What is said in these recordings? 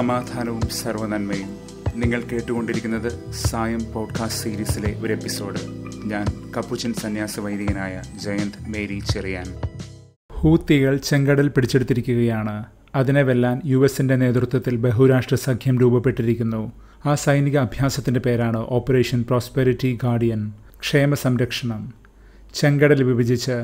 സമാധാനവും സർവനന്മയും നിങ്ങൾ കേട്ടുകൊണ്ടിരിക്കുന്നത് സായം പോഡ്കാസ്റ്റ് സീരീസിലെ ഒരു എപ്പിസോഡ് ഞാൻ കപ്പുച്ചൻ സന്യാസ വൈദികനായ ജയന്ത് മേരി ചെറിയാൻ ഹൂത്തികൾ ചെങ്കടൽ പിടിച്ചെടുത്തിരിക്കുകയാണ് അതിനെ വെല്ലാൻ യു എസിന്റെ നേതൃത്വത്തിൽ ബഹുരാഷ്ട്ര സഖ്യം രൂപപ്പെട്ടിരിക്കുന്നു ആ സൈനിക അഭ്യാസത്തിന്റെ പേരാണ് ഓപ്പറേഷൻ പ്രോസ്പെരിറ്റി ഗാർഡിയൻ ക്ഷേമ സംരക്ഷണം ചെങ്കടൽ വിഭജിച്ച്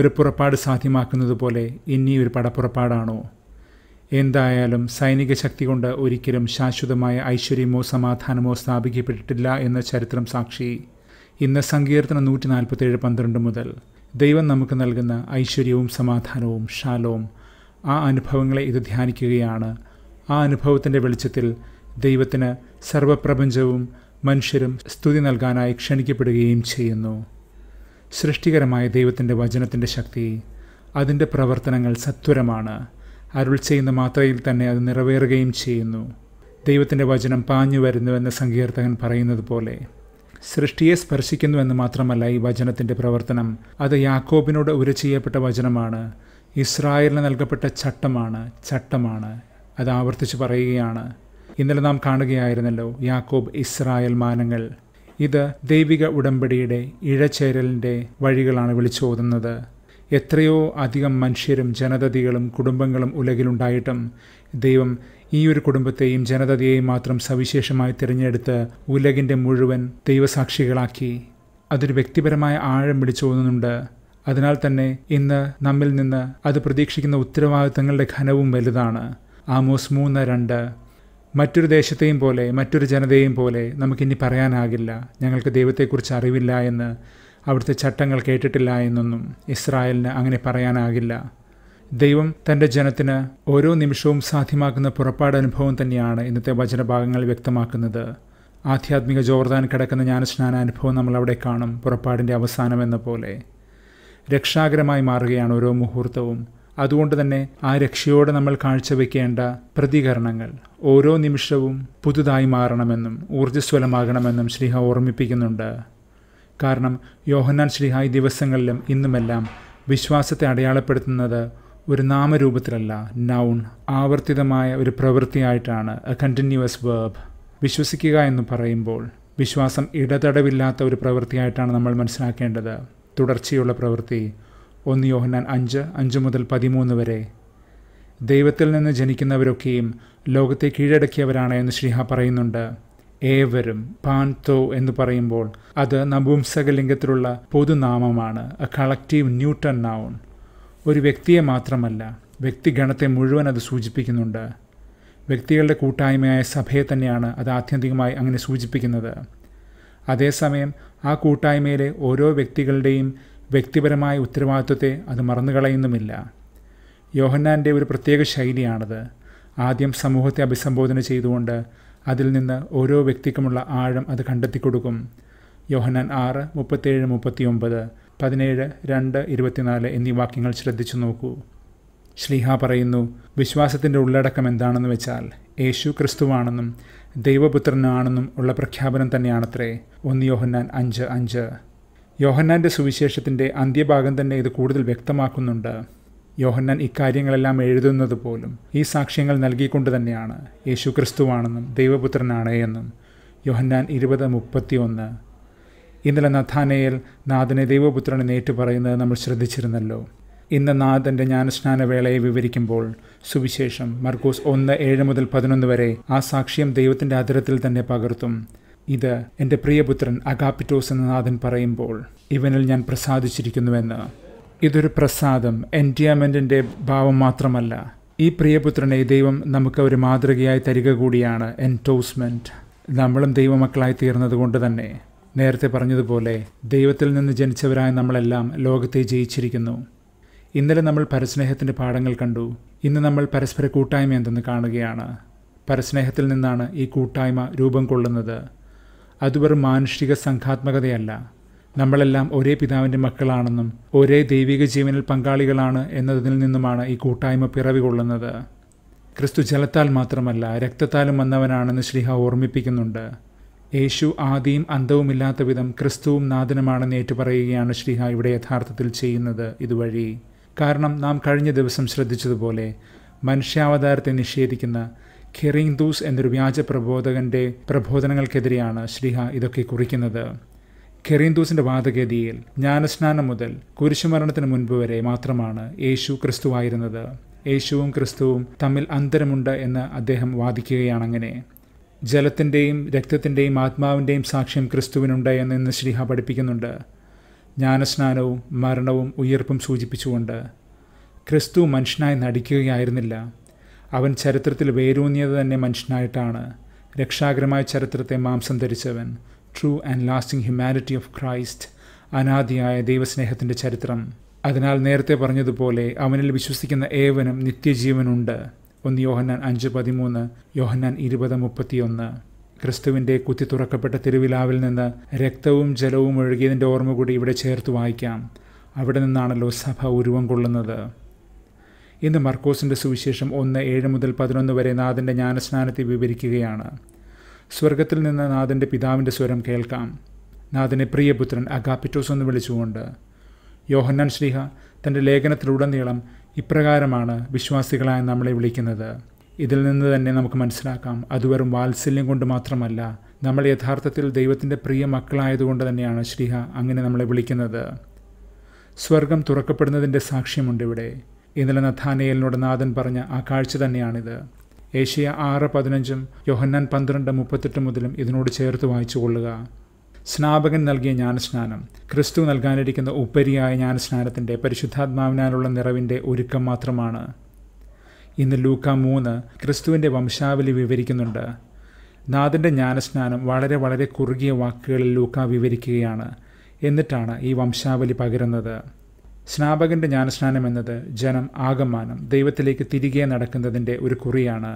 ഒരു പുറപ്പാട് സാധ്യമാക്കുന്നത് പോലെ ഇനിയൊരു പടപ്പുറപ്പാടാണോ എന്തായാലും സൈനിക ശക്തി കൊണ്ട് ഒരിക്കലും ശാശ്വതമായ ഐശ്വര്യമോ സമാധാനമോ സ്ഥാപിക്കപ്പെട്ടിട്ടില്ല എന്ന ചരിത്രം സാക്ഷി ഇന്ന് സങ്കീർത്തനം നൂറ്റി നാൽപ്പത്തേഴ് പന്ത്രണ്ട് മുതൽ ദൈവം നമുക്ക് നൽകുന്ന ഐശ്വര്യവും സമാധാനവും ഷാലോം ആ അനുഭവങ്ങളെ ഇത് ധ്യാനിക്കുകയാണ് ആ അനുഭവത്തിൻ്റെ വെളിച്ചത്തിൽ ദൈവത്തിന് സർവപ്രപഞ്ചവും മനുഷ്യരും സ്തുതി നൽകാനായി ക്ഷണിക്കപ്പെടുകയും ചെയ്യുന്നു സൃഷ്ടികരമായ ദൈവത്തിൻ്റെ വചനത്തിൻ്റെ ശക്തി അതിൻ്റെ പ്രവർത്തനങ്ങൾ സത്വരമാണ് അരുൾ ചെയ്യുന്ന മാത്രയിൽ തന്നെ അത് നിറവേറുകയും ചെയ്യുന്നു ദൈവത്തിൻ്റെ വചനം പാഞ്ഞു വരുന്നുവെന്ന് സങ്കീർത്തകൻ പറയുന്നത് പോലെ സൃഷ്ടിയെ സ്പർശിക്കുന്നുവെന്ന് മാത്രമല്ല ഈ വചനത്തിൻ്റെ പ്രവർത്തനം അത് യാക്കോബിനോട് ഉര ചെയ്യപ്പെട്ട വചനമാണ് ഇസ്രായേലിന് നൽകപ്പെട്ട ചട്ടമാണ് ചട്ടമാണ് അത് ആവർത്തിച്ച് പറയുകയാണ് ഇന്നലെ നാം കാണുകയായിരുന്നല്ലോ യാക്കോബ് ഇസ്രായേൽ മാനങ്ങൾ ഇത് ദൈവിക ഉടമ്പടിയുടെ ഇഴചേരലിൻ്റെ വഴികളാണ് വിളിച്ചോതുന്നത് എത്രയോ അധികം മനുഷ്യരും ജനതതികളും കുടുംബങ്ങളും ഉലകിലുണ്ടായിട്ടും ദൈവം ഈ ഒരു കുടുംബത്തെയും ജനതയെയും മാത്രം സവിശേഷമായി തിരഞ്ഞെടുത്ത് ഉലകിൻ്റെ മുഴുവൻ ദൈവസാക്ഷികളാക്കി അതൊരു വ്യക്തിപരമായ ആഴം പിടിച്ചോന്നുന്നുണ്ട് അതിനാൽ തന്നെ ഇന്ന് നമ്മിൽ നിന്ന് അത് പ്രതീക്ഷിക്കുന്ന ഉത്തരവാദിത്തങ്ങളുടെ ഘനവും വലുതാണ് ആമോസ് മൂന്ന് രണ്ട് മറ്റൊരു ദേശത്തെയും പോലെ മറ്റൊരു ജനതയെയും പോലെ നമുക്കിനി പറയാനാകില്ല ഞങ്ങൾക്ക് ദൈവത്തെക്കുറിച്ച് അറിവില്ല എന്ന് അവിടുത്തെ ചട്ടങ്ങൾ കേട്ടിട്ടില്ല എന്നൊന്നും ഇസ്രായേലിന് അങ്ങനെ പറയാനാകില്ല ദൈവം തൻ്റെ ജനത്തിന് ഓരോ നിമിഷവും സാധ്യമാക്കുന്ന പുറപ്പാട് അനുഭവം തന്നെയാണ് ഇന്നത്തെ വചനഭാഗങ്ങൾ വ്യക്തമാക്കുന്നത് ആധ്യാത്മിക ജോർദാൻ കിടക്കുന്ന ജ്ഞാനസ്നാന അനുഭവം നമ്മൾ അവിടെ കാണും പുറപ്പാടിൻ്റെ അവസാനം എന്ന പോലെ രക്ഷാകരമായി മാറുകയാണ് ഓരോ മുഹൂർത്തവും അതുകൊണ്ട് തന്നെ ആ രക്ഷയോടെ നമ്മൾ കാഴ്ചവെക്കേണ്ട പ്രതികരണങ്ങൾ ഓരോ നിമിഷവും പുതുതായി മാറണമെന്നും ഊർജ്ജസ്വലമാകണമെന്നും ശ്രീഹ ഓർമ്മിപ്പിക്കുന്നുണ്ട് കാരണം യോഹന്നാൻ ശ്രീഹായ് ദിവസങ്ങളിലും ഇന്നുമെല്ലാം വിശ്വാസത്തെ അടയാളപ്പെടുത്തുന്നത് ഒരു നാമരൂപത്തിലല്ല നൗൺ ആവർത്തിതമായ ഒരു പ്രവൃത്തിയായിട്ടാണ് എ കണ്ടിന്യൂസ് വേർബ് വിശ്വസിക്കുക എന്ന് പറയുമ്പോൾ വിശ്വാസം ഇടതടവില്ലാത്ത ഒരു പ്രവൃത്തിയായിട്ടാണ് നമ്മൾ മനസ്സിലാക്കേണ്ടത് തുടർച്ചയുള്ള പ്രവൃത്തി ഒന്ന് യോഹന്നാൻ അഞ്ച് അഞ്ച് മുതൽ പതിമൂന്ന് വരെ ദൈവത്തിൽ നിന്ന് ജനിക്കുന്നവരൊക്കെയും ലോകത്തെ കീഴടക്കിയവരാണ് എന്ന് ശ്രീഹ പറയുന്നുണ്ട് ഏവരും പാൻതോ എന്ന് പറയുമ്പോൾ അത് നപുംസകലിംഗത്തിലുള്ള പൊതുനാമമാണ് എ കളക്റ്റീവ് ന്യൂട്ടൺ നൗൺ ഒരു വ്യക്തിയെ മാത്രമല്ല വ്യക്തിഗണത്തെ മുഴുവൻ അത് സൂചിപ്പിക്കുന്നുണ്ട് വ്യക്തികളുടെ കൂട്ടായ്മയായ സഭയെ തന്നെയാണ് അത് ആത്യന്തികമായി അങ്ങനെ സൂചിപ്പിക്കുന്നത് അതേസമയം ആ കൂട്ടായ്മയിലെ ഓരോ വ്യക്തികളുടെയും വ്യക്തിപരമായ ഉത്തരവാദിത്വത്തെ അത് മറന്നുകളയുന്നുമില്ല യോഹന്നാൻ്റെ ഒരു പ്രത്യേക ശൈലിയാണത് ആദ്യം സമൂഹത്തെ അഭിസംബോധന ചെയ്തുകൊണ്ട് അതിൽ നിന്ന് ഓരോ വ്യക്തിക്കുമുള്ള ആഴം അത് കൊടുക്കും യോഹനാൻ ആറ് മുപ്പത്തേഴ് മുപ്പത്തിയൊമ്പത് പതിനേഴ് രണ്ട് ഇരുപത്തിനാല് എന്നീ വാക്യങ്ങൾ ശ്രദ്ധിച്ചു നോക്കൂ ശ്രീഹ പറയുന്നു വിശ്വാസത്തിൻ്റെ ഉള്ളടക്കം എന്താണെന്ന് വെച്ചാൽ യേശു ക്രിസ്തുവാണെന്നും ദൈവപുത്രനാണെന്നും ഉള്ള പ്രഖ്യാപനം തന്നെയാണത്രേ ഒന്ന് യോഹന്നാൻ അഞ്ച് അഞ്ച് യോഹന്നാൻ്റെ സുവിശേഷത്തിൻ്റെ അന്ത്യഭാഗം തന്നെ ഇത് കൂടുതൽ വ്യക്തമാക്കുന്നുണ്ട് യോഹന്നാൻ ഇക്കാര്യങ്ങളെല്ലാം എഴുതുന്നത് പോലും ഈ സാക്ഷ്യങ്ങൾ നൽകിക്കൊണ്ട് തന്നെയാണ് യേശു ക്രിസ്തുവാണെന്നും ദൈവപുത്രനാണ് എന്നും യോഹന്നാൻ ഇരുപത് മുപ്പത്തി ഒന്ന് ഇന്നലെ നഥാനയിൽ നാഥനെ ദൈവപുത്രനെ നേറ്റു പറയുന്നത് നമ്മൾ ശ്രദ്ധിച്ചിരുന്നല്ലോ ഇന്ന് നാഥൻ്റെ ജ്ഞാനസ്നാനവേളയെ വിവരിക്കുമ്പോൾ സുവിശേഷം മർക്കൂസ് ഒന്ന് ഏഴ് മുതൽ പതിനൊന്ന് വരെ ആ സാക്ഷ്യം ദൈവത്തിൻ്റെ അതിരത്തിൽ തന്നെ പകർത്തും ഇത് എൻ്റെ പ്രിയപുത്രൻ അഗാപിറ്റോസ് എന്ന നാഥൻ പറയുമ്പോൾ ഇവനിൽ ഞാൻ പ്രസാദിച്ചിരിക്കുന്നുവെന്ന് ഇതൊരു പ്രസാദം എൻറ്റിയാമെൻറ്റിൻ്റെ ഭാവം മാത്രമല്ല ഈ പ്രിയപുത്രനെ ദൈവം നമുക്ക് ഒരു മാതൃകയായി തരിക കൂടിയാണ് എൻറ്റോസ്മെൻറ്റ് നമ്മളും ദൈവമക്കളായി തീർന്നതുകൊണ്ട് തന്നെ നേരത്തെ പറഞ്ഞതുപോലെ ദൈവത്തിൽ നിന്ന് ജനിച്ചവരായ നമ്മളെല്ലാം ലോകത്തെ ജയിച്ചിരിക്കുന്നു ഇന്നലെ നമ്മൾ പരസ്നേഹത്തിൻ്റെ പാഠങ്ങൾ കണ്ടു ഇന്ന് നമ്മൾ പരസ്പര കൂട്ടായ്മ എന്തെന്ന് കാണുകയാണ് പരസ്നേഹത്തിൽ നിന്നാണ് ഈ കൂട്ടായ്മ രൂപം കൊള്ളുന്നത് അത് വെറും മാനുഷിക സംഘാത്മകതയല്ല നമ്മളെല്ലാം ഒരേ പിതാവിൻ്റെ മക്കളാണെന്നും ഒരേ ദൈവിക ജീവനിൽ പങ്കാളികളാണ് എന്നതിൽ നിന്നുമാണ് ഈ കൂട്ടായ്മ പിറവി കൊള്ളുന്നത് ക്രിസ്തു ജലത്താൽ മാത്രമല്ല രക്തത്താലും വന്നവനാണെന്ന് ശ്രീഹ ഓർമ്മിപ്പിക്കുന്നുണ്ട് യേശു ആദിയും അന്തവുമില്ലാത്ത വിധം ക്രിസ്തുവും നാഥനുമാണെന്ന് ഏറ്റുപറയുകയാണ് ശ്രീഹ ഇവിടെ യഥാർത്ഥത്തിൽ ചെയ്യുന്നത് ഇതുവഴി കാരണം നാം കഴിഞ്ഞ ദിവസം ശ്രദ്ധിച്ചതുപോലെ മനുഷ്യാവതാരത്തെ നിഷേധിക്കുന്ന ഖിറിങ് ദൂസ് എന്നൊരു വ്യാജ പ്രബോധകന്റെ പ്രബോധനങ്ങൾക്കെതിരെയാണ് ശ്രീഹ ഇതൊക്കെ കുറിക്കുന്നത് ഖെറീന്തൂസിന്റെ വാദഗതിയിൽ ജ്ഞാനസ്നാനം മുതൽ കുരിശുമരണത്തിന് മുൻപ് വരെ മാത്രമാണ് യേശു ക്രിസ്തുവായിരുന്നത് യേശുവും ക്രിസ്തുവും തമ്മിൽ അന്തരമുണ്ട് എന്ന് അദ്ദേഹം വാദിക്കുകയാണങ്ങനെ ജലത്തിൻ്റെയും രക്തത്തിൻ്റെയും ആത്മാവിൻ്റെയും സാക്ഷ്യം ക്രിസ്തുവിനുണ്ട് എന്ന് ഇന്ന് ശ്രീഹ പഠിപ്പിക്കുന്നുണ്ട് ജ്ഞാനസ്നാനവും മരണവും ഉയർപ്പും സൂചിപ്പിച്ചുകൊണ്ട് ക്രിസ്തു മനുഷ്യനായി നടിക്കുകയായിരുന്നില്ല അവൻ ചരിത്രത്തിൽ വേരൂന്നിയത് തന്നെ മനുഷ്യനായിട്ടാണ് രക്ഷാകരമായ ചരിത്രത്തെ മാംസം ധരിച്ചവൻ true and lasting humanity of Christ അനാദിയായ ദൈവസ്നേഹത്തിൻ്റെ ചരിത്രം അതിനാൽ നേരത്തെ പറഞ്ഞതുപോലെ അവനിൽ വിശ്വസിക്കുന്ന ഏവനും നിത്യജീവനുണ്ട് ഒന്ന് യോഹന്നാൻ അഞ്ച് പതിമൂന്ന് യോഹന്നാൻ ഇരുപത് മുപ്പത്തിയൊന്ന് ക്രിസ്തുവിൻ്റെ കുത്തി തുറക്കപ്പെട്ട തിരുവിലാവിൽ നിന്ന് രക്തവും ജലവും ഒഴുകിയതിൻ്റെ ഓർമ്മ കൂടി ഇവിടെ ചേർത്ത് വായിക്കാം അവിടെ നിന്നാണല്ലോ സഭ ഉരുവം കൊള്ളുന്നത് ഇന്ന് മർക്കോസിൻ്റെ സുവിശേഷം ഒന്ന് ഏഴ് മുതൽ പതിനൊന്ന് വരെ നാഥൻ്റെ ജ്ഞാനസ്നാനത്തെ വിവരിക്കുകയാണ് സ്വർഗത്തിൽ നിന്ന് നാഥൻ്റെ പിതാവിൻ്റെ സ്വരം കേൾക്കാം നാഥനെ പ്രിയപുത്രൻ അഗാപിറ്റോസ് എന്ന് വിളിച്ചുകൊണ്ട് യോഹന്നാൻ ശ്രീഹ തൻ്റെ ലേഖനത്തിലുടനീളം ഇപ്രകാരമാണ് വിശ്വാസികളായ നമ്മളെ വിളിക്കുന്നത് ഇതിൽ നിന്ന് തന്നെ നമുക്ക് മനസ്സിലാക്കാം അത് വെറും വാത്സല്യം കൊണ്ട് മാത്രമല്ല നമ്മൾ യഥാർത്ഥത്തിൽ ദൈവത്തിൻ്റെ പ്രിയ മക്കളായതുകൊണ്ട് തന്നെയാണ് ശ്രീഹ അങ്ങനെ നമ്മളെ വിളിക്കുന്നത് സ്വർഗം തുറക്കപ്പെടുന്നതിൻ്റെ സാക്ഷ്യമുണ്ട് ഇവിടെ ഇന്നലെ നഥാനയലിനോട് നാഥൻ പറഞ്ഞ ആ കാഴ്ച തന്നെയാണിത് ഏഷ്യ ആറ് പതിനഞ്ചും യോഹന്നാൻ പന്ത്രണ്ട് മുപ്പത്തെട്ട് മുതലും ഇതിനോട് ചേർത്ത് കൊള്ളുക സ്നാപകൻ നൽകിയ ജ്ഞാനസ്നാനം ക്രിസ്തു നൽകാനിരിക്കുന്ന ഉപ്പരിയായ ജ്ഞാനസ്നാനത്തിൻ്റെ പരിശുദ്ധാത്മാവിനാലുള്ള നിറവിൻ്റെ ഒരുക്കം മാത്രമാണ് ഇന്ന് ലൂക്ക മൂന്ന് ക്രിസ്തുവിൻ്റെ വംശാവലി വിവരിക്കുന്നുണ്ട് നാഥൻ്റെ ജ്ഞാനസ്നാനം വളരെ വളരെ കുറുകിയ വാക്കുകളിൽ ലൂക്ക വിവരിക്കുകയാണ് എന്നിട്ടാണ് ഈ വംശാവലി പകരുന്നത് സ്നാപകന്റെ ജ്ഞാനസ്നാനം എന്നത് ജനം ആഗമാനം ദൈവത്തിലേക്ക് തിരികെ നടക്കുന്നതിൻ്റെ ഒരു കുറിയാണ്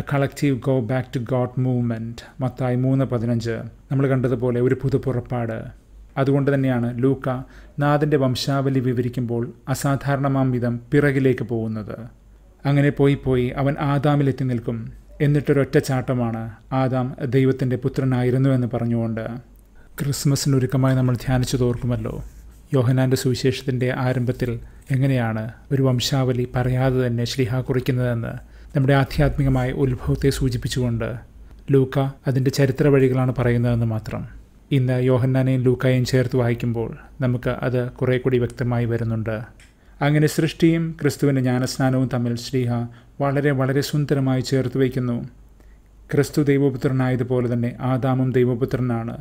a collective go back to God movement Mathai മൂന്ന് പതിനഞ്ച് നമ്മൾ കണ്ടതുപോലെ ഒരു പുതുപ്പുറപ്പാട് അതുകൊണ്ട് തന്നെയാണ് ലൂക്ക നാഥൻ്റെ വംശാവലി വിവരിക്കുമ്പോൾ അസാധാരണമാം വിധം പിറകിലേക്ക് പോകുന്നത് അങ്ങനെ പോയി പോയി അവൻ ആദാമിലെത്തി നിൽക്കും എന്നിട്ടൊരൊറ്റ ചാട്ടമാണ് ആദാം ദൈവത്തിൻ്റെ പുത്രനായിരുന്നു എന്ന് പറഞ്ഞുകൊണ്ട് ക്രിസ്മസിനൊരുക്കമായി നമ്മൾ ധ്യാനിച്ചു തോർക്കുമല്ലോ യോഹനാൻ്റെ സുവിശേഷത്തിൻ്റെ ആരംഭത്തിൽ എങ്ങനെയാണ് ഒരു വംശാവലി പറയാതെ തന്നെ ശ്ലീഹ കുറിക്കുന്നതെന്ന് നമ്മുടെ ആധ്യാത്മികമായ ഉത്ഭവത്തെ സൂചിപ്പിച്ചുകൊണ്ട് ലൂക്ക അതിൻ്റെ ചരിത്ര വഴികളാണ് പറയുന്നതെന്ന് മാത്രം ഇന്ന് യോഹന്നാനെയും ലൂക്കായും ചേർത്ത് വായിക്കുമ്പോൾ നമുക്ക് അത് കുറേ കൂടി വ്യക്തമായി വരുന്നുണ്ട് അങ്ങനെ സൃഷ്ടിയും ക്രിസ്തുവിൻ്റെ ജ്ഞാനസ്നാനവും തമ്മിൽ ശ്ലീഹ വളരെ വളരെ സുന്ദരമായി ചേർത്ത് വയ്ക്കുന്നു ക്രിസ്തു ദൈവപുത്രനായതുപോലെ തന്നെ ആദാമും ദൈവപുത്രനാണ്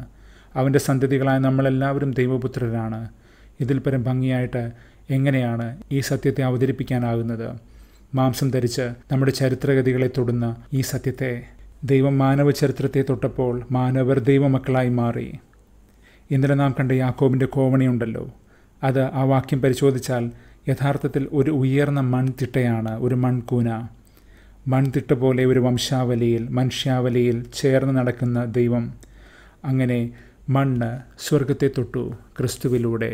അവൻ്റെ സന്തതികളായ നമ്മളെല്ലാവരും ദൈവപുത്രരാണ് ഇതിൽ പരം ഭംഗിയായിട്ട് എങ്ങനെയാണ് ഈ സത്യത്തെ അവതരിപ്പിക്കാനാകുന്നത് മാംസം ധരിച്ച് നമ്മുടെ ചരിത്രഗതികളെ തൊടുന്ന ഈ സത്യത്തെ ദൈവം മാനവ ചരിത്രത്തെ തൊട്ടപ്പോൾ മാനവർ ദൈവമക്കളായി മാറി ഇന്നലെ നാം കണ്ട യാക്കോബിൻ്റെ കോവണിയുണ്ടല്ലോ അത് ആ വാക്യം പരിശോധിച്ചാൽ യഥാർത്ഥത്തിൽ ഒരു ഉയർന്ന മൺതിട്ടയാണ് ഒരു മൺകൂന മൺതിട്ട പോലെ ഒരു വംശാവലിയിൽ മനുഷ്യാവലിയിൽ ചേർന്ന് നടക്കുന്ന ദൈവം അങ്ങനെ മണ്ണ് സ്വർഗത്തെ തൊട്ടു ക്രിസ്തുവിലൂടെ